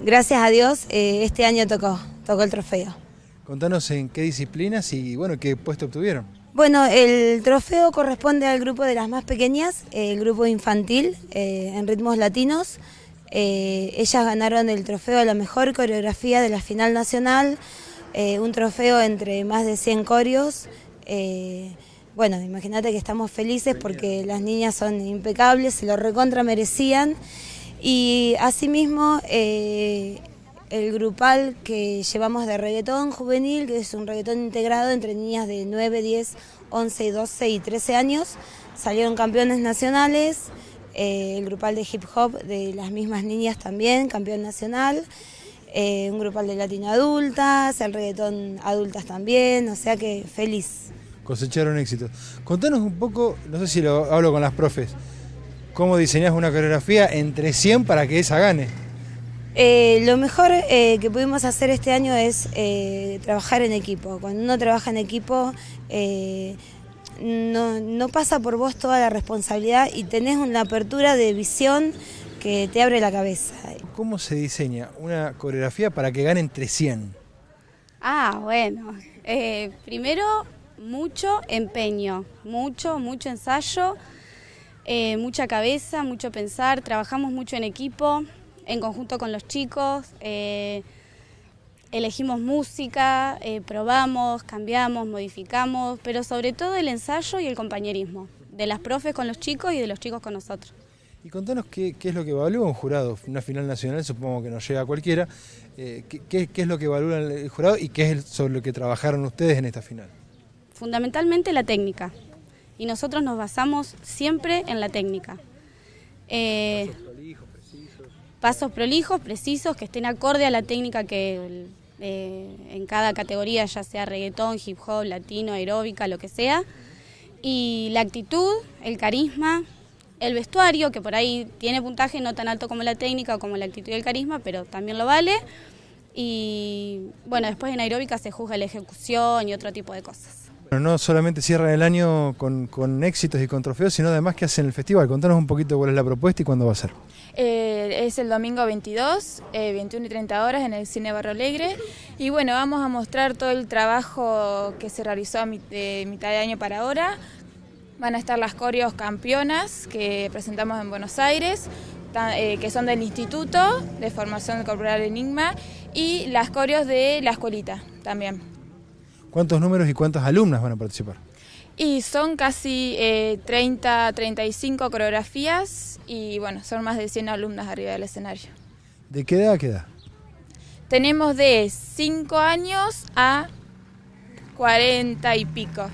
Gracias a Dios, eh, este año tocó, tocó el trofeo. Contanos en qué disciplinas y bueno, qué puesto obtuvieron. Bueno, el trofeo corresponde al grupo de las más pequeñas, el grupo infantil eh, en ritmos latinos. Eh, ellas ganaron el trofeo a la mejor coreografía de la final nacional, un trofeo entre más de 100 coreos. bueno, imagínate que estamos felices porque las niñas son impecables, se lo recontra merecían. Y asimismo, eh, el grupal que llevamos de reggaetón juvenil, que es un reggaetón integrado entre niñas de 9, 10, 11, 12 y 13 años, salieron campeones nacionales. Eh, el grupal de hip hop de las mismas niñas también, campeón nacional. Eh, un grupal de latinoadultas, adultas, el reggaetón adultas también, o sea que feliz. Cosecharon éxito. Contanos un poco, no sé si lo hablo con las profes. ¿Cómo diseñas una coreografía entre 100 para que esa gane? Eh, lo mejor eh, que pudimos hacer este año es eh, trabajar en equipo. Cuando uno trabaja en equipo, no, no, pasa por vos toda la responsabilidad y tenés una apertura de visión que te abre la cabeza. ¿Cómo se diseña una coreografía para que gane entre 100? Ah, bueno. primero, mucho empeño, mucho, mucho ensayo. Eh, mucha cabeza, mucho pensar, trabajamos mucho en equipo, en conjunto con los chicos, eh, elegimos música, eh, probamos, cambiamos, modificamos, pero sobre todo el ensayo y el compañerismo, de las profes con los chicos y de los chicos con nosotros. Y contanos qué, es lo que evalúa un jurado. Una final nacional supongo que nos llega a cualquiera. qué, qué, es lo que evalúa el jurado y qué es sobre lo que trabajaron ustedes en esta final? Fundamentalmente la técnica y nosotros nos basamos siempre en la técnica. Eh, pasos, prolijos, precisos. que estén acorde a la técnica que eh, en cada categoría, ya sea reggaetón, hip hop, latino, aeróbica, lo que sea. Y la actitud, el carisma, el vestuario, que por ahí tiene puntaje no tan alto como la técnica o como la actitud y el carisma, pero también lo vale. Y bueno, después en aeróbica se juzga la ejecución y otro tipo de cosas. No solamente cierran el año con, éxitos y con trofeos, sino además que hacen el festival. Contanos un poquito cuál es la propuesta y cuándo va a ser. Eh, es el domingo 22, 21 eh, y 30 horas en el Cine Barro Alegre. Y bueno, vamos a mostrar todo el trabajo que se realizó a mitad de año para ahora. Van a estar las coreos campeonas que presentamos en Buenos Aires, eh, que son del Instituto de Formación Corporal Enigma, y las coreos de la escuelita también. ¿Cuántos números y cuántas alumnas van a participar? Y son casi eh, 30, 35 coreografías y bueno, son más de 100 alumnas arriba del escenario. ¿De qué edad a qué Tenemos de 5 años a 40 y pico.